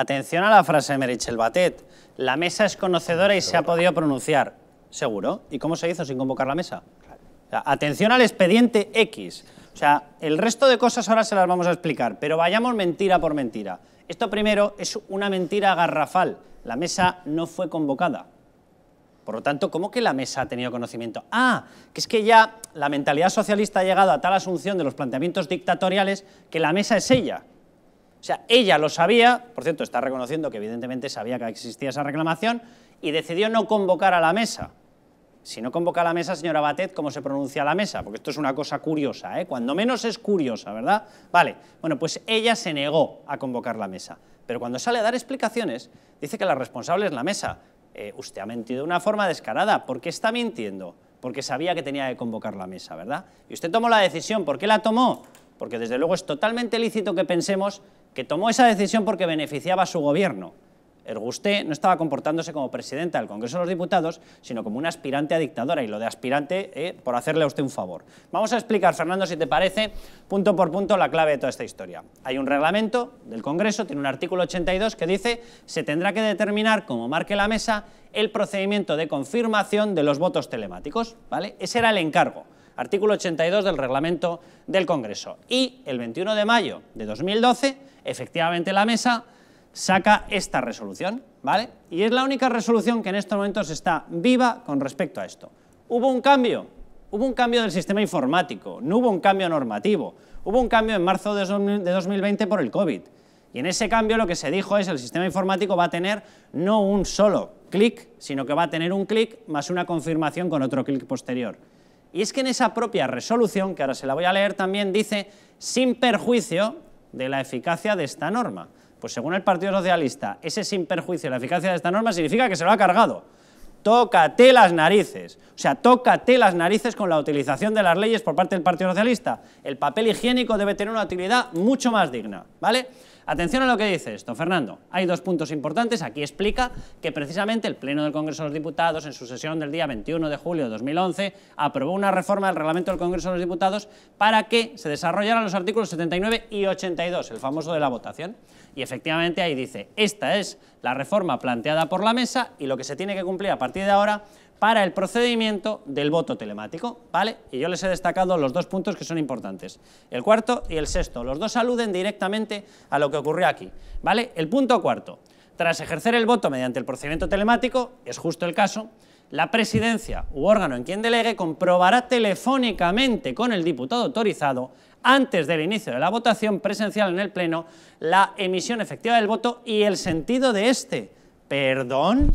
Atención a la frase de Merichel Batet. La mesa es conocedora y se ha podido pronunciar. ¿Seguro? ¿Y cómo se hizo sin convocar la mesa? atención al expediente X. O sea, el resto de cosas ahora se las vamos a explicar, pero vayamos mentira por mentira. Esto primero es una mentira garrafal. La mesa no fue convocada. Por lo tanto, ¿cómo que la mesa ha tenido conocimiento? Ah, que es que ya la mentalidad socialista ha llegado a tal asunción de los planteamientos dictatoriales que la mesa es ella. O sea, ella lo sabía, por cierto, está reconociendo que evidentemente sabía que existía esa reclamación y decidió no convocar a la mesa. Si no convoca a la mesa, señora Batet, ¿cómo se pronuncia la mesa? Porque esto es una cosa curiosa, ¿eh? cuando menos es curiosa, ¿verdad? Vale, bueno, pues ella se negó a convocar la mesa, pero cuando sale a dar explicaciones, dice que la responsable es la mesa. Eh, usted ha mentido de una forma descarada, ¿por qué está mintiendo? Porque sabía que tenía que convocar la mesa, ¿verdad? Y usted tomó la decisión, ¿por qué la tomó? Porque desde luego es totalmente lícito que pensemos que tomó esa decisión porque beneficiaba a su gobierno. Ergusté no estaba comportándose como presidenta del Congreso de los Diputados, sino como una aspirante a dictadora, y lo de aspirante eh, por hacerle a usted un favor. Vamos a explicar, Fernando, si te parece, punto por punto la clave de toda esta historia. Hay un reglamento del Congreso, tiene un artículo 82 que dice se tendrá que determinar, como marque la mesa, el procedimiento de confirmación de los votos telemáticos. Ese era el encargo artículo 82 del reglamento del Congreso. Y el 21 de mayo de 2012, efectivamente la mesa saca esta resolución, ¿vale? Y es la única resolución que en estos momentos está viva con respecto a esto. Hubo un cambio, hubo un cambio del sistema informático, no hubo un cambio normativo, hubo un cambio en marzo de 2020 por el COVID. Y en ese cambio lo que se dijo es el sistema informático va a tener no un solo clic, sino que va a tener un clic más una confirmación con otro clic posterior. Y es que en esa propia resolución, que ahora se la voy a leer también, dice, sin perjuicio de la eficacia de esta norma. Pues según el Partido Socialista, ese sin perjuicio de la eficacia de esta norma significa que se lo ha cargado. Tócate las narices. O sea, tócate las narices con la utilización de las leyes por parte del Partido Socialista. El papel higiénico debe tener una utilidad mucho más digna, ¿vale? Atención a lo que dice esto, Fernando. Hay dos puntos importantes. Aquí explica que precisamente el Pleno del Congreso de los Diputados, en su sesión del día 21 de julio de 2011, aprobó una reforma del reglamento del Congreso de los Diputados para que se desarrollaran los artículos 79 y 82, el famoso de la votación. Y efectivamente ahí dice, esta es la reforma planteada por la mesa y lo que se tiene que cumplir a partir de ahora para el procedimiento del voto telemático, ¿vale? Y yo les he destacado los dos puntos que son importantes, el cuarto y el sexto. Los dos aluden directamente a lo que ocurrió aquí, ¿vale? El punto cuarto, tras ejercer el voto mediante el procedimiento telemático, es justo el caso, la presidencia u órgano en quien delegue comprobará telefónicamente con el diputado autorizado antes del inicio de la votación presencial en el Pleno la emisión efectiva del voto y el sentido de este. ¿Perdón?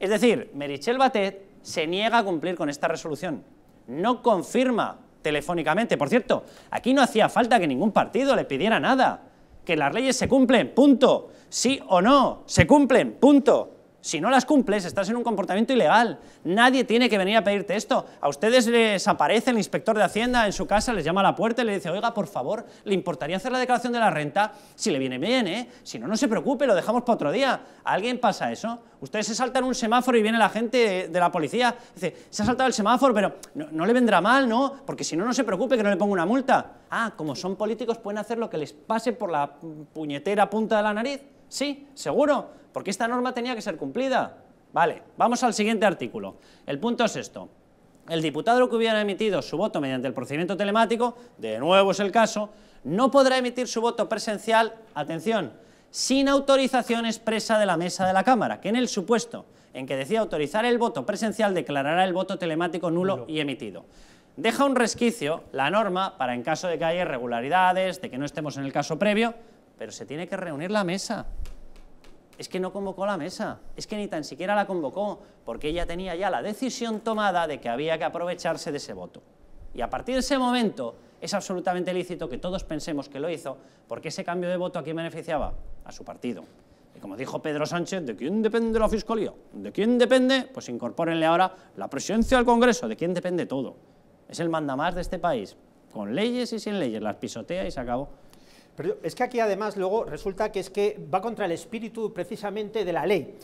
Es decir, Merichel Batet se niega a cumplir con esta resolución. No confirma telefónicamente. Por cierto, aquí no hacía falta que ningún partido le pidiera nada. Que las leyes se cumplen, punto. Sí o no, se cumplen, punto. Si no las cumples, estás en un comportamiento ilegal. Nadie tiene que venir a pedirte esto. A ustedes les aparece el inspector de Hacienda en su casa, les llama a la puerta y le dice, oiga, por favor, ¿le importaría hacer la declaración de la renta? Si le viene bien, ¿eh? Si no, no se preocupe, lo dejamos para otro día. alguien pasa eso? Ustedes se saltan un semáforo y viene la gente de la policía. Dice, se ha saltado el semáforo, pero no, no le vendrá mal, ¿no? Porque si no, no se preocupe, que no le pongo una multa. Ah, como son políticos, pueden hacer lo que les pase por la puñetera punta de la nariz. Sí, seguro porque esta norma tenía que ser cumplida. Vale, vamos al siguiente artículo. El punto es esto. El diputado que hubiera emitido su voto mediante el procedimiento telemático, de nuevo es el caso, no podrá emitir su voto presencial, atención, sin autorización expresa de la mesa de la Cámara, que en el supuesto en que decida autorizar el voto presencial declarará el voto telemático nulo, y emitido. Deja un resquicio la norma para en caso de que haya irregularidades, de que no estemos en el caso previo, pero se tiene que reunir la mesa es que no convocó la mesa, es que ni tan siquiera la convocó, porque ella tenía ya la decisión tomada de que había que aprovecharse de ese voto. Y a partir de ese momento es absolutamente lícito que todos pensemos que lo hizo, porque ese cambio de voto aquí beneficiaba? A su partido. Y como dijo Pedro Sánchez, ¿de quién depende la Fiscalía? ¿De quién depende? Pues incorpórenle ahora la presidencia del Congreso, ¿de quién depende todo? Es el mandamás de este país, con leyes y sin leyes, las pisotea y se acabó es que aquí además luego resulta que es que va contra el espíritu precisamente de la ley.